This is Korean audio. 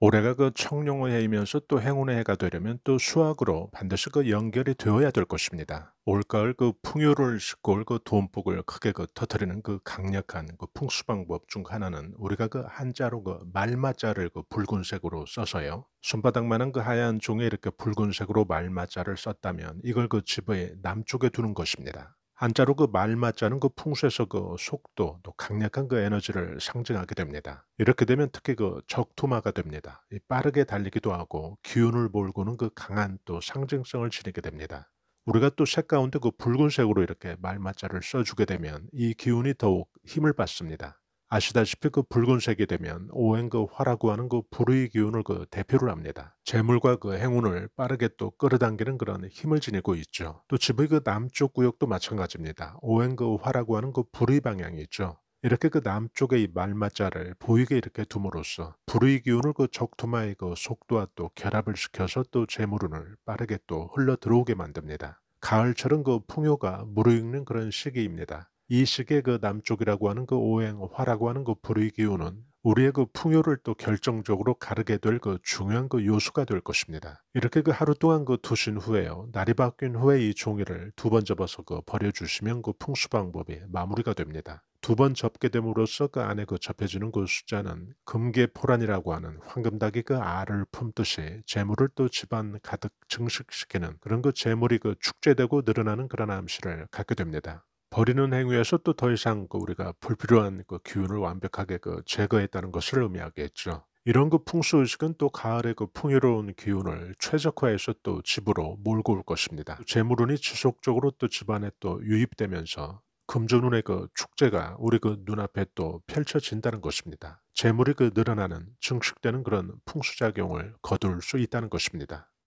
올해가 그 청룡의 해이면서 또 행운의 해가 되려면 또 수학으로 반드시 그 연결이 되어야 될 것입니다. 올가을 그 풍요를 싣고 올 그 돈복을 크게 그 터트리는 그 강력한 그 풍수 방법 중 하나는 우리가 그 한자로 그 말마자를 그 붉은색으로 써서요. 손바닥만한 그 하얀 종에 이렇게 붉은색으로 말마자를 썼다면 이걸 그 집의 남쪽에 두는 것입니다. 한자로 그 말맞자는 그 풍수에서 그 속도 또 강력한 그 에너지를 상징하게 됩니다. 이렇게 되면 특히 그 적토마가 됩니다. 빠르게 달리기도 하고 기운을 몰고는 그 강한 또 상징성을 지니게 됩니다. 우리가 또 색 가운데 그 붉은색으로 이렇게 말맞자를 써주게 되면 이 기운이 더욱 힘을 받습니다. 아시다시피 그 붉은색이 되면 오행그 화라고 하는 그 불의 기운을 그 대표를 합니다. 재물과 그 행운을 빠르게 또 끌어당기는 그런 힘을 지니고 있죠. 또 집의 그 남쪽 구역도 마찬가지입니다. 오행그 화라고 하는 그 불의 방향이 있죠. 이렇게 그 남쪽의 이 말마자를 보이게 이렇게 둠으로써 불의 기운을 그 적토마의 그 속도와 또 결합을 시켜서 또 재물운을 빠르게 또 흘러 들어오게 만듭니다. 가을철은 그 풍요가 무르익는 그런 시기입니다. 이식의 그 남쪽이라고 하는 그 오행화라고 하는 그 불의 기운은 우리의 그 풍요를 또 결정적으로 가르게 될 그 중요한 그 요소가 될 것입니다. 이렇게 그 하루 동안 그 두신 후에요. 날이 바뀐 후에 이 종이를 두 번 접어서 그 버려주시면 그 풍수 방법이 마무리가 됩니다. 두 번 접게 됨으로써 그 안에 그 접해지는 그 숫자는 금계포란이라고 하는 황금닭이 그 알을 품듯이 재물을 또 집안 가득 증식시키는 그런 그 재물이 그 축제되고 늘어나는 그런 암시를 갖게 됩니다. 버리는 행위에서 또 더 이상 그 우리가 불필요한 그 기운을 완벽하게 그 제거했다는 것을 의미하겠죠. 이런 그 풍수 의식은 또 가을의 그 풍요로운 기운을 최적화해서 또 집으로 몰고 올 것입니다. 그 재물운이 지속적으로 또 집안에 또 유입되면서 금전운의 그 축제가 우리 그 눈앞에 또 펼쳐진다는 것입니다. 재물이 그 늘어나는 증식되는 그런 풍수작용을 거둘 수 있다는 것입니다.